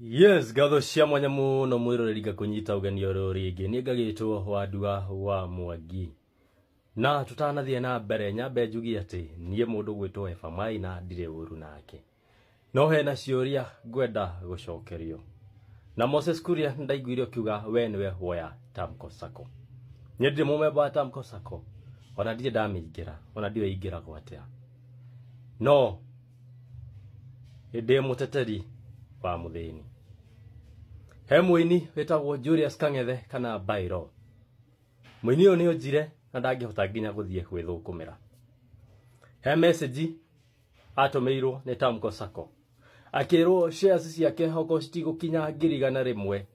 yes gatho cia mwanya muno mwiroreringa kunyita ugeni uri ringi ni ngagitwo wandua wa mwangi na tutanathie na mbere nyambe njugi ati nie mundu gwitwo eva maina ndire uru nake no he na ciuria ngwenda gucokerio na moses kuria ndaiguire ukiuga we niwe woya tamko sako nie ndire mumemba wa tamko sako ona ndire ndamiingira ona ndiwe ingiragwo atia no hindi muteteri wa muthini he muini wetagwo Julius Kangethe kana Bairo muini uyu niojire na ndangihota nginya guthie kwithukumira he message atumiirwo ni Tamko Sacco akirwo shares ciake hoko citigukinya ngirigana rimwe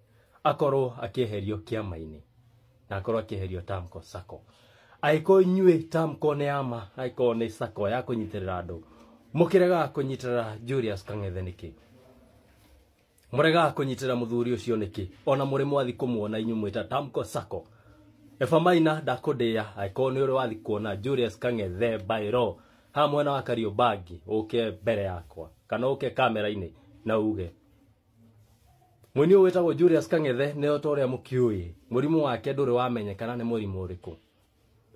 akorwo akieherio kiama-ini na akorwo akieherio Tamko Sako aiko nywe Tamko ne ama aiko ne Sako ya kunyitirira andu mukiregaga kunyitirira Julius Kangethe niki muregaga kunyitira muthuri ucio niki ona muri mwathi kumuona inyu mwita Tamko Sacco Efamaina ndakundia angĩkorwo nĩ ũrĩ wathi kuona Julius Kang'ethe byro ha mwena wa kario Kariobangi ũke mbere yakwa kana ũke kamera-inĩ na uge mwini ũyũ wĩtagwo Julius Kang'ethe ne otore ũrĩa mũkĩũĩ mũrimũ wake ndũrĩ wamenyekana nĩ mũrimũ ũrĩkũ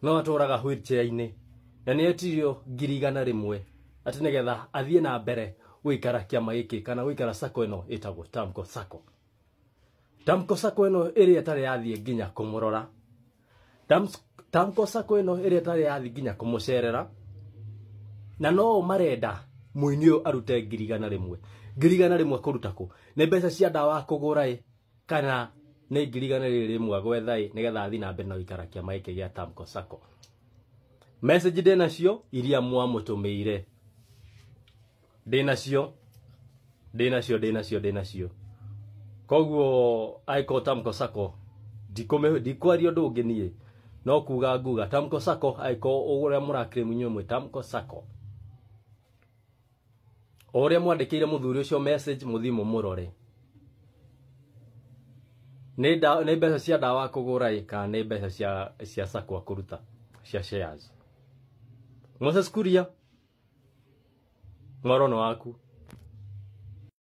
no atũraga wheelchair-inĩ na nĩ etirio ngiri igana rĩmwe atĩ nĩgetha athiĩ na mbere wikara kiama giki kana wikara sako ino itagwo tamko sako tamko sako ino iria tari yathie nginya kumurora tamko sako ino iria tari yathie nginya kumucerera na no marenda muini uyu arute ngirigana rimwe ngirigana rimwe kuruta ku ni mbeca cia ndawa kugura kana ne ngirigana rä rĩmwe gwetha ä nä getha athi na mbere na wikara kiama maä gä tamko sako message ndä nacio iria mwamå tå ndinacio ndinacio ndinacio ndinacio koguo aiko tamko sako ndikwaria å ndå å ngä niä no kuga nguga tamko sako aiko å rä a må rakä rä munyu mwe tamko sako o rä a mwandä kä ire må thuri å cio må thiä cia ndawa kå gå ra kana nä mbeca cia cia sakwa kå ruta cia shares moses kuria no Moronoaco